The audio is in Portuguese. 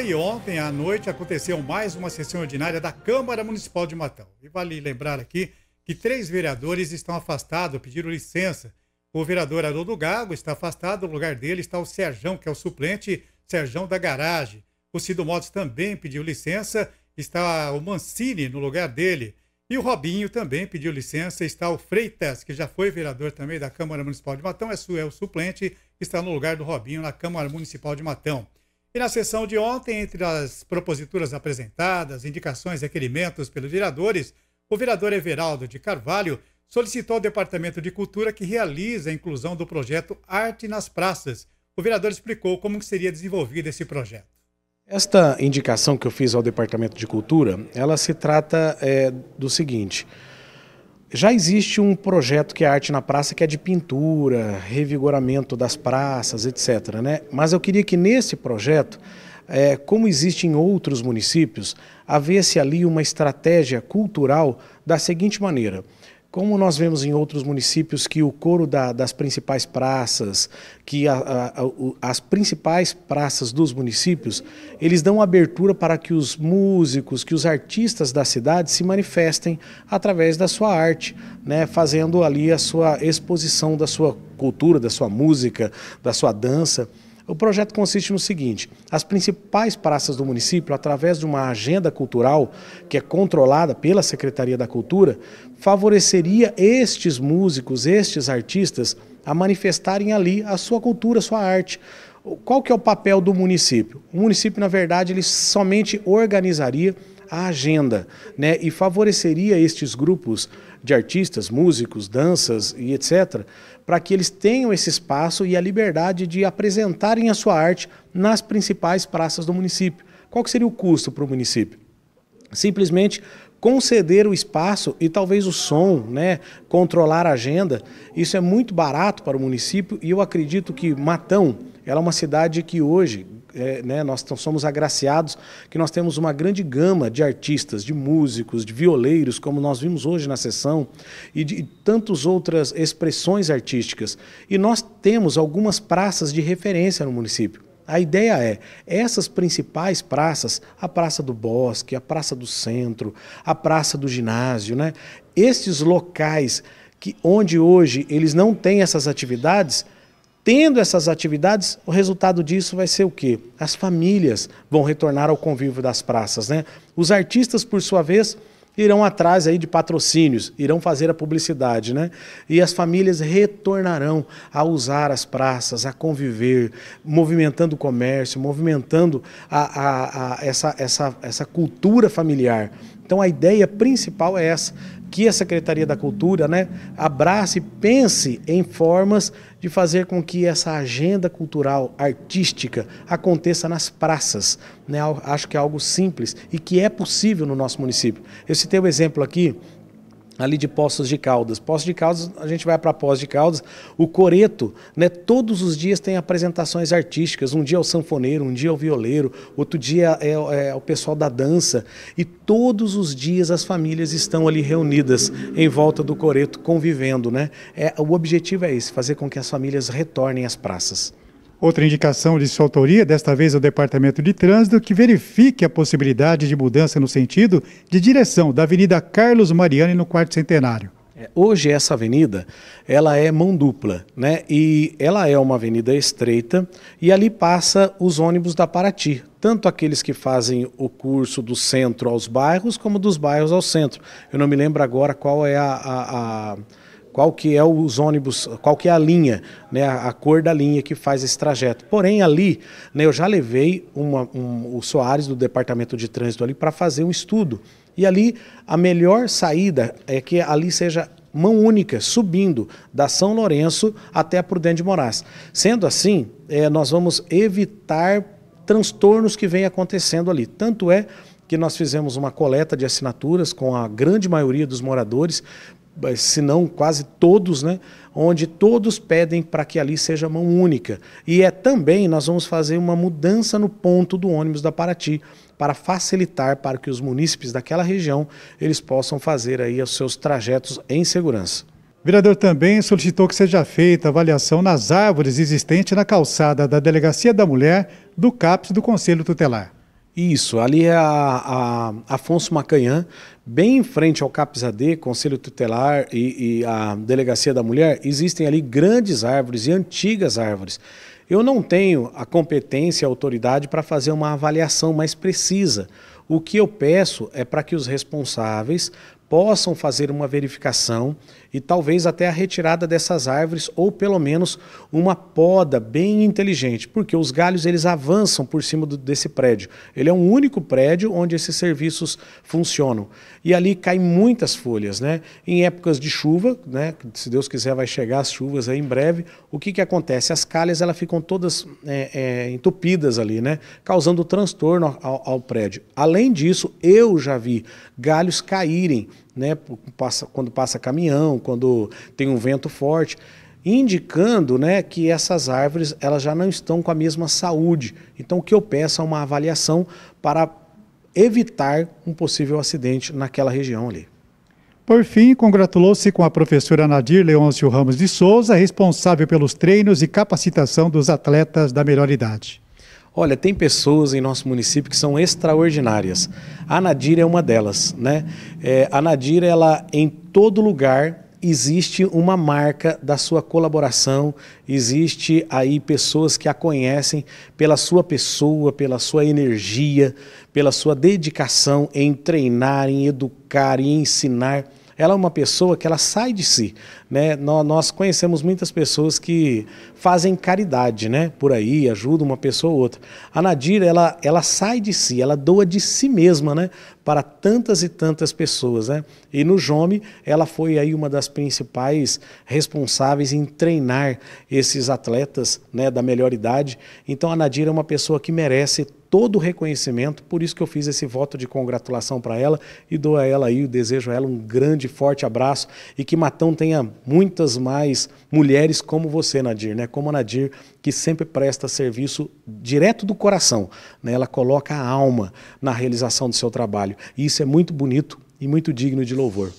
E ontem à noite aconteceu mais uma sessão ordinária da Câmara Municipal de Matão. E vale lembrar aqui que três vereadores estão afastados, pediram licença. O vereador Haroldo Gago está afastado, no lugar dele está o Serjão, que é o suplente Serjão da Garagem. O Cido Motos também pediu licença, está o Mancini no lugar dele. E o Robinho também pediu licença, está o Freitas, que já foi vereador também da Câmara Municipal de Matão, é, é o suplente, está no lugar do Robinho na Câmara Municipal de Matão. E na sessão de ontem, entre as proposituras apresentadas, indicações e requerimentos pelos vereadores, o vereador Everaldo de Carvalho solicitou ao Departamento de Cultura que realize a inclusão do projeto Arte nas Praças. O vereador explicou como seria desenvolvido esse projeto. Esta indicação que eu fiz ao Departamento de Cultura, ela se trata é, do seguinte... Já existe um projeto que é Arte na Praça, que é de pintura, revigoramento das praças, etc. Né? Mas eu queria que nesse projeto, é, como existe em outros municípios, havesse ali uma estratégia cultural da seguinte maneira. Como nós vemos em outros municípios que o coro da, das principais praças, que a, a, a, as principais praças dos municípios, eles dão abertura para que os músicos, que os artistas da cidade se manifestem através da sua arte, né, fazendo ali a sua exposição da sua cultura, da sua música, da sua dança. O projeto consiste no seguinte: as principais praças do município, através de uma agenda cultural que é controlada pela Secretaria da Cultura, favoreceria estes músicos, estes artistas a manifestarem ali a sua cultura, a sua arte. Qual que é o papel do município? O município, na verdade, ele somente organizaria a agenda, né? E favoreceria estes grupos de artistas, músicos, danças e etc, para que eles tenham esse espaço e a liberdade de apresentarem a sua arte nas principais praças do município. Qual seria o custo para o município? Simplesmente conceder o espaço e talvez o som, né, controlar a agenda, isso é muito barato para o município e eu acredito que Matão, ela é uma cidade que hoje, é, né, nós somos agraciados que nós temos uma grande gama de artistas, de músicos, de violeiros, como nós vimos hoje na sessão, e de e tantas outras expressões artísticas. E nós temos algumas praças de referência no município. A ideia é, essas principais praças, a Praça do Bosque, a Praça do Centro, a Praça do Ginásio, né? estes locais que onde hoje eles não têm essas atividades, Tendo essas atividades, o resultado disso vai ser o quê? As famílias vão retornar ao convívio das praças, né? Os artistas, por sua vez, irão atrás aí de patrocínios, irão fazer a publicidade, né? E as famílias retornarão a usar as praças, a conviver, movimentando o comércio, movimentando a, a, a essa, essa, essa cultura familiar. Então a ideia principal é essa, que a Secretaria da Cultura né, abrace e pense em formas de fazer com que essa agenda cultural, artística, aconteça nas praças. Né? Acho que é algo simples e que é possível no nosso município. Eu citei o um exemplo aqui ali de Poços de Caldas. Poços de Caldas, a gente vai para Poços de Caldas, o Coreto, né, todos os dias tem apresentações artísticas, um dia é o sanfoneiro, um dia é o violeiro, outro dia é, é, é o pessoal da dança, e todos os dias as famílias estão ali reunidas em volta do Coreto, convivendo. Né? É, o objetivo é esse, fazer com que as famílias retornem às praças. Outra indicação de sua autoria, desta vez ao Departamento de Trânsito, que verifique a possibilidade de mudança no sentido de direção da Avenida Carlos Mariani no Quarto Centenário. É, hoje essa avenida, ela é mão dupla, né? E ela é uma avenida estreita e ali passa os ônibus da Paraty, tanto aqueles que fazem o curso do centro aos bairros, como dos bairros ao centro. Eu não me lembro agora qual é a, a, a qual que é os ônibus, qual que é a linha, né, a cor da linha que faz esse trajeto. Porém, ali, né, eu já levei uma, um, o Soares do Departamento de Trânsito ali para fazer um estudo. E ali, a melhor saída é que ali seja mão única, subindo da São Lourenço até a Prudente de Moraes. Sendo assim, é, nós vamos evitar transtornos que vêm acontecendo ali. Tanto é que nós fizemos uma coleta de assinaturas com a grande maioria dos moradores se não quase todos, né, onde todos pedem para que ali seja mão única. E é também, nós vamos fazer uma mudança no ponto do ônibus da Paraty, para facilitar para que os munícipes daquela região eles possam fazer aí os seus trajetos em segurança. O vereador também solicitou que seja feita avaliação nas árvores existentes na calçada da Delegacia da Mulher, do CAPS do Conselho Tutelar. Isso, ali é a, a Afonso Macanhã, bem em frente ao CAPSAD, Conselho Tutelar e, e a Delegacia da Mulher, existem ali grandes árvores e antigas árvores. Eu não tenho a competência e autoridade para fazer uma avaliação mais precisa. O que eu peço é para que os responsáveis possam fazer uma verificação e talvez até a retirada dessas árvores ou pelo menos uma poda bem inteligente, porque os galhos eles avançam por cima do, desse prédio. Ele é um único prédio onde esses serviços funcionam. E ali caem muitas folhas, né? Em épocas de chuva, né, se Deus quiser vai chegar as chuvas aí em breve, o que, que acontece? As calhas elas ficam todas é, é, entupidas ali, né? Causando transtorno ao, ao prédio. Além disso, eu já vi galhos caírem né? Passa, quando passa caminhão, quando tem um vento forte, indicando né, que essas árvores elas já não estão com a mesma saúde. Então o que eu peço é uma avaliação para evitar um possível acidente naquela região ali. Por fim, congratulou-se com a professora Nadir Leôncio Ramos de Souza, responsável pelos treinos e capacitação dos atletas da melhor idade. Olha, tem pessoas em nosso município que são extraordinárias. A Nadira é uma delas, né? É, a Nadira, ela, em todo lugar, existe uma marca da sua colaboração, existe aí pessoas que a conhecem pela sua pessoa, pela sua energia, pela sua dedicação em treinar, em educar e ensinar ela é uma pessoa que ela sai de si. Né? Nós conhecemos muitas pessoas que fazem caridade né? por aí, ajudam uma pessoa ou outra. A Nadira, ela, ela sai de si, ela doa de si mesma né? para tantas e tantas pessoas. Né? E no Jome, ela foi aí uma das principais responsáveis em treinar esses atletas né? da melhor idade. Então a Nadira é uma pessoa que merece todo o reconhecimento, por isso que eu fiz esse voto de congratulação para ela e dou a ela aí, desejo a ela um grande, forte abraço e que Matão tenha muitas mais mulheres como você, Nadir, né? Como a Nadir, que sempre presta serviço direto do coração, né? Ela coloca a alma na realização do seu trabalho. E isso é muito bonito e muito digno de louvor.